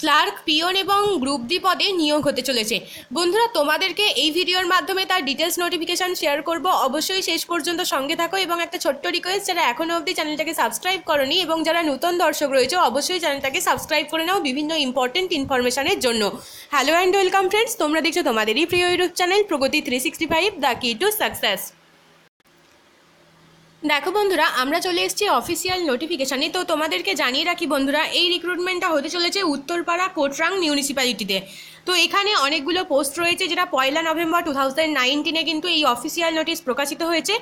clerk peon এবং group D পদে নিয়োগ হতে চলেছে বন্ধুরা তোমাদেরকে এই ভিডিওর মাধ্যমে তার ডিটেলস নোটিফিকেশান শেয়ার করব অবশ্যই শেষ পর্যন্ত সঙ্গে থাকো এবং একটা ছোট্ট রিকোয়েস্ট যারা এখনও অবধি চ্যানেলটাকে সাবস্ক্রাইব করনি এবং যারা নতুন দর্শক রয়েছে অবশ্যই চ্যানেলটাকে সাবস্ক্রাইব করে নাও বিভিন্ন ইম্পর্টেন্ট ইনফরমেশনের জন্য হ্যালো অ্যান্ড ওয়েলকাম ফ্রেন্ডস তোমরা দেখছো তোমাদেরই প্রিয় YouTube channel Pragati three sixty five the key to success দেখো বন্ধুরা আমরা চলে এসেছি অফিসিয়াল নোটিফিকেশানে তো তোমাদেরকে জানিয়ে রাখি বন্ধুরা এই রিক্রুটমেন্টটা হতে চলেছে উত্তরপাড়া কোটরাং মিউনিসিপ্যালিটিতে তো এখানে অনেকগুলো পোস্ট রয়েছে যেটা পয়লা নভেম্বর টু থাউজেন্ড নাইনটিনে কিন্তু এই অফিসিয়াল নোটিশ প্রকাশিত হয়েছে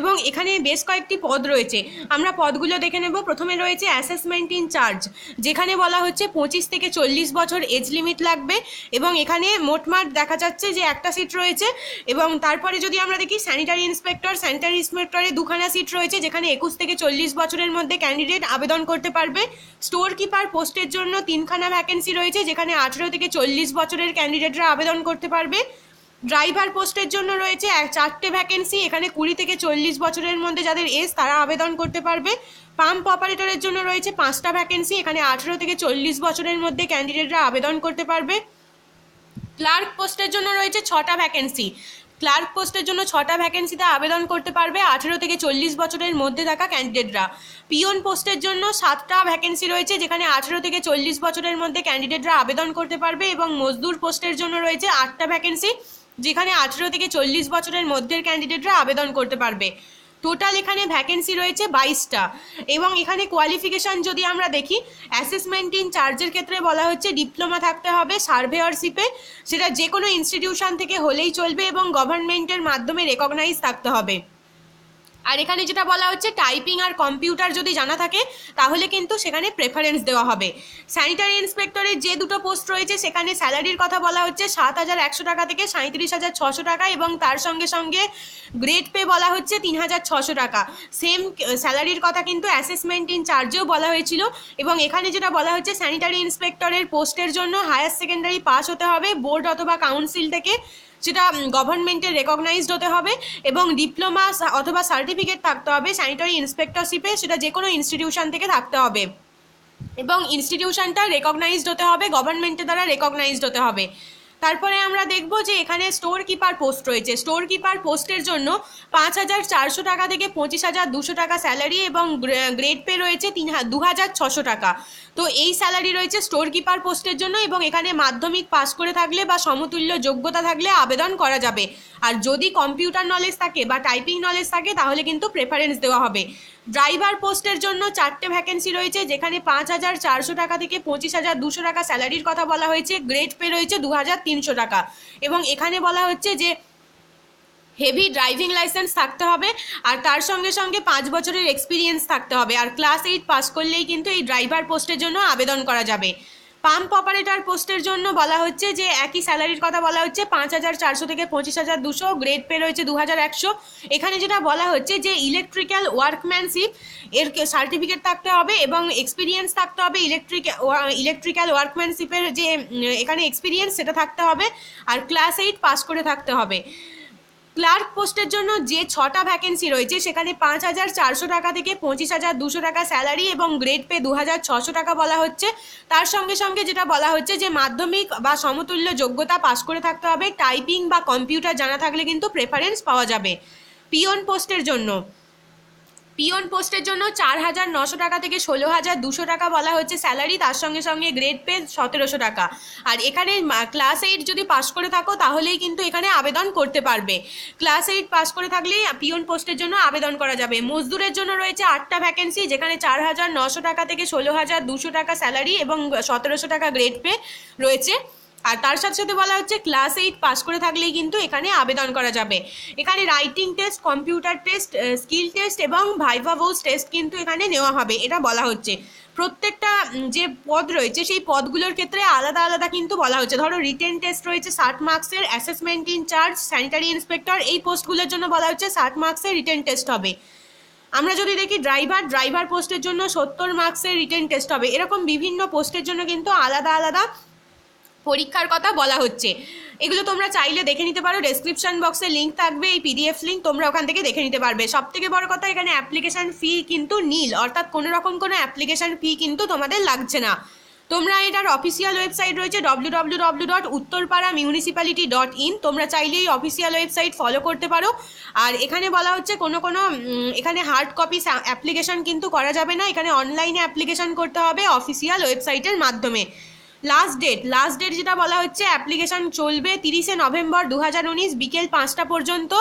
এবং এখানে বেশ কয়েকটি পদ রয়েছে আমরা পদগুলো দেখে নেব প্রথমে রয়েছে অ্যাসেসমেন্ট ইন চার্জ যেখানে বলা হচ্ছে পঁচিশ থেকে চল্লিশ বছর এজ লিমিট লাগবে এবং এখানে মোটমাট দেখা যাচ্ছে যে একটা সিট রয়েছে এবং তারপরে যদি আমরা দেখি স্যানিটারি ইন্সপেক্টর স্যানিটারি ইন্সপেক্টরে দুখানা সিট রয়েছে যেখানে একুশ থেকে চল্লিশ বছরের মধ্যে ক্যান্ডিডেট আবেদন করতে পারবে স্টোর কিপার পোস্টের জন্য তিনখানা ভ্যাকেন্সি রয়েছে যেখানে আঠেরো থেকে চল্লিশ বছরের ক্যান্ডিডেটরা আবেদন করতে পারবে ড্রাইভার পোস্টের জন্য রয়েছে চারটে ভ্যাকেন্সি এখানে কুড়ি থেকে চল্লিশ বছরের মধ্যে যাদের এস তারা আবেদন করতে পারবে পাম্প অপারেটরের জন্য রয়েছে পাঁচটা ভ্যাকেন্সি এখানে আঠেরো থেকে চল্লিশ বছরের মধ্যে ক্যান্ডিডেটরা আবেদন করতে পারবে ক্লার্ক পোস্টের জন্য রয়েছে ছটা ভ্যাকেন্সি ক্লার্ক পোস্টের জন্য ছটা ভ্যাকেন্সিতে আবেদন করতে পারবে আঠেরো থেকে চল্লিশ বছরের মধ্যে থাকা ক্যান্ডিডেটরা পিওন পোস্টের জন্য সাতটা ভ্যাকেন্সি রয়েছে যেখানে আঠেরো থেকে চল্লিশ বছরের মধ্যে ক্যান্ডিডেটরা আবেদন করতে পারবে এবং মজদুর পোস্টের জন্য রয়েছে আটটা ভ্যাকেন্সি যেখানে আঠেরো থেকে চল্লিশ বছরের মধ্যের ক্যান্ডিডেটরা আবেদন করতে পারবে টোটাল এখানে ভ্যাকেন্সি রয়েছে বাইশটা এবং এখানে কোয়ালিফিকেশান যদি আমরা দেখি অ্যাসেসমেন্ট ইন চার্জের ক্ষেত্রে বলা হচ্ছে ডিপ্লোমা থাকতে হবে সার্ভেয়ারশিপে সেটা যে কোনো ইনস্টিটিউশন থেকে হলেই চলবে এবং গভর্নমেন্টের মাধ্যমে রেকগনাইজ থাকতে হবে আর এখানে যেটা বলা হচ্ছে টাইপিং আর কম্পিউটার যদি জানা থাকে তাহলে কিন্তু সেখানে প্রেফারেন্স দেওয়া হবে স্যানিটারি ইন্সপেক্টরের যে দুটো পোস্ট রয়েছে সেখানে স্যালারির কথা বলা হচ্ছে সাত হাজার একশো টাকা থেকে সাঁত্রিশ হাজার ছশো টাকা এবং তার সঙ্গে সঙ্গে গ্রেড পে বলা হচ্ছে তিন হাজার ছশো টাকা সেম স্যালারির কথা কিন্তু অ্যাসেসমেন্ট ইন চার্জেও বলা হয়েছিল এবং এখানে যেটা বলা হচ্ছে স্যানিটারি ইন্সপেক্টরের পোস্টের জন্য হায়ার সেকেন্ডারি পাস হতে হবে বোর্ড অথবা কাউন্সিল থেকে সেটা গভর্নমেন্টের রেকগনাইজড হতে হবে এবং ডিপ্লোমা অথবা সার্টিফিকেট থাকতে হবে স্যানিটারি ইন্সপেক্টরশিপে সেটা যে কোনো ইনস্টিটিউশন থেকে থাকতে হবে এবং ইনস্টিটিউশনটা রেকগনাইজড হতে হবে গভর্নমেন্টের দ্বারা রেকগনাইজড হতে হবে তারপরে আমরা দেখব যে এখানে স্টোর কিপার পোস্ট রয়েছে স্টোর কিপার পোস্টের জন্য পাঁচ হাজার চারশো টাকা থেকে পঁচিশ হাজার দুশো টাকা স্যালারি এবং গ্রেড পে রয়েছে তিন দু হাজার ছশো টাকা তো এই স্যালারি রয়েছে স্টোর কিপার পোস্টের জন্য এবং এখানে মাধ্যমিক পাস করে থাকলে বা সমতুল্য যোগ্যতা থাকলে আবেদন করা যাবে আর যদি কম্পিউটার নলেজ থাকে বা টাইপিং নলেজ থাকে তাহলে কিন্তু প্রেফারেন্স দেওয়া হবে ড্রাইভার পোস্টের জন্য চারটে ভ্যাকেন্সি রয়েছে যেখানে পাঁচ হাজার চারশো টাকা থেকে পঁচিশ হাজার দুশো টাকা স্যালারির কথা বলা হয়েছে গ্রেড পে রয়েছে দু হাজার তিন তিনশো টাকা এবং এখানে বলা হচ্ছে যে হেভি ড্রাইভিং লাইসেন্স থাকতে হবে আর তার সঙ্গে সঙ্গে পাঁচ বছরের এক্সপিরিয়েন্স থাকতে হবে আর ক্লাস এইট পাস করলেই কিন্তু এই ড্রাইভার পোস্টের জন্য আবেদন করা যাবে পাম্প অপারেটর পোস্টের জন্য বলা হচ্ছে যে একই স্যালারির কথা বলা হচ্ছে পাঁচ হাজার চারশো থেকে পঁচিশ হাজার দুশো গ্রেড পে রয়েছে দু হাজার একশো এখানে যেটা বলা হচ্ছে যে ইলেকট্রিক্যাল ওয়ার্কম্যানশিপ এর সার্টিফিকেট থাকতে হবে এবং এক্সপিরিয়েন্স থাকতে হবে ইলেকট্রিক ইলেকট্রিক্যাল ওয়ার্কম্যানশিপের যে এখানে এক্সপিরিয়েন্স সেটা থাকতে হবে আর ক্লাস এইট পাস করে থাকতে হবে ক্লার্ক পোস্টের জন্য যে ছটা ভ্যাকেন্সি রয়েছে সেখানে পাঁচ হাজার চারশো টাকা থেকে পঁচিশ হাজার দুশো টাকা স্যালারি এবং গ্রেড পে দু হাজার ছশো টাকা বলা হচ্ছে তার সঙ্গে সঙ্গে যেটা বলা হচ্ছে যে মাধ্যমিক বা সমতুল্য যোগ্যতা পাশ করে থাকতে হবে টাইপিং বা কম্পিউটার জানা থাকলে কিন্তু প্রেফারেন্স পাওয়া যাবে পিয়ন পোস্টের জন্য পিয়ন পোস্টের জন্য চার হাজার নশো টাকা থেকে ষোলো হাজার দুশো টাকা বলা হচ্ছে স্যালারি তার সঙ্গে সঙ্গে গ্রেড পে সতেরোশো টাকা আর এখানে ক্লাস এইট যদি পাশ করে থাকো তাহলেই কিন্তু এখানে আবেদন করতে পারবে ক্লাস এইট পাস করে থাকলে পিয়ন পোস্টের জন্য আবেদন করা যাবে মজদুরের জন্য রয়েছে আটটা ভ্যাকেন্সি যেখানে চার হাজার নশো টাকা থেকে ষোলো হাজার দুশো টাকা স্যালারি এবং সতেরোশো টাকা গ্রেড পে রয়েছে আর তার সাথে সাথে বলা হচ্ছে ক্লাস এইট পাস করে থাকলেই কিন্তু এখানে আবেদন করা যাবে এখানে writing test computer test skill test এবং ভাইভা টেস্ট কিন্তু এখানে নেওয়া হবে এটা বলা হচ্ছে প্রত্যেকটা যে পদ রয়েছে সেই পদগুলোর ক্ষেত্রে আলাদা আলাদা কিন্তু বলা হচ্ছে ধরো রিটেন টেস্ট রয়েছে ষাট মার্কসের অ্যাসেসমেন্ট ইনচার্জ স্যানিটারি ইন্সপেক্টর এই পোস্টগুলোর জন্য বলা হচ্ছে ষাট মার্কসের রিটেন টেস্ট হবে আমরা যদি দেখি ড্রাইভার ড্রাইভার পোস্টের জন্য সত্তর মার্কসের রিটেন টেস্ট হবে এরকম বিভিন্ন পোস্টের জন্য কিন্তু আলাদা আলাদা পরীক্ষার কথা বলা হচ্ছে এগুলো তোমরা চাইলে দেখে নিতে পারো ডেসক্রিপশন বক্সে লিঙ্ক থাকবে এই পিডিএফ লিঙ্ক তোমরা ওখান থেকে দেখে নিতে পারবে সব থেকে বড় কথা এখানে অ্যাপ্লিকেশান ফি কিন্তু নীল অর্থাৎ কোনো রকম কোনো অ্যাপ্লিকেশান ফি কিন্তু তোমাদের লাগছে না তোমরা এটার অফিসিয়াল ওয়েবসাইট রয়েছে W W W dot Uttarpara municipality dot in তোমরা চাইলে এই অফিসিয়াল ওয়েবসাইট ফলো করতে পারো আর এখানে বলা হচ্ছে কোনো কোনো এখানে হার্ড কপি অ্যাপ্লিকেশান কিন্তু করা যাবে না এখানে অনলাইনে অ্যাপ্লিকেশান করতে হবে অফিসিয়াল ওয়েবসাইটের মাধ্যমে লাস্ট ডেট লাস্ট ডেট যেটা বলা হচ্ছে অ্যাপ্লিকেশান চলবে তিরিশে নভেম্বর দু হাজার উনিশ বিকেল পাঁচটা পর্যন্ত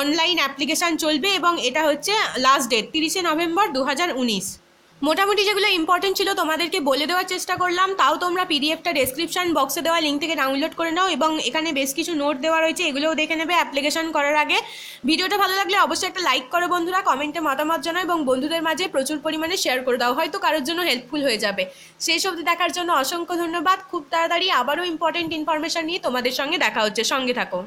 অনলাইন অ্যাপ্লিকেশান চলবে এবং এটা হচ্ছে লাস্ট ডেট তিরিশে নভেম্বর দু হাজার উনিশ মোটামুটি যেগুলো ইম্পর্টেন্ট ছিল তোমাদেরকে বলে দেওয়ার চেষ্টা করলাম তাও তোমরা পিডিএফটা ডেসক্রিপশন বক্সে দেওয়া লিঙ্ক থেকে ডাউনলোড করে নাও এবং এখানে বেশ কিছু নোট দেওয়া রয়েছে এগুলোও দেখে নেবে অ্যাপ্লিকেশন করার আগে ভিডিওটা ভালো লাগলে অবশ্যই একটা লাইক করো বন্ধুরা কমেন্টে মতামত জানাও এবং বন্ধুদের মাঝে প্রচুর পরিমাণে শেয়ার করে দাও হয়তো কারোর জন্য হেল্পফুল হয়ে যাবে সেই সব দেখার জন্য অসংখ্য ধন্যবাদ খুব তাড়াতাড়ি আবারও ইম্পর্টেন্ট ইনফরমেশন নিয়ে তোমাদের সঙ্গে দেখা হচ্ছে সঙ্গে থাকো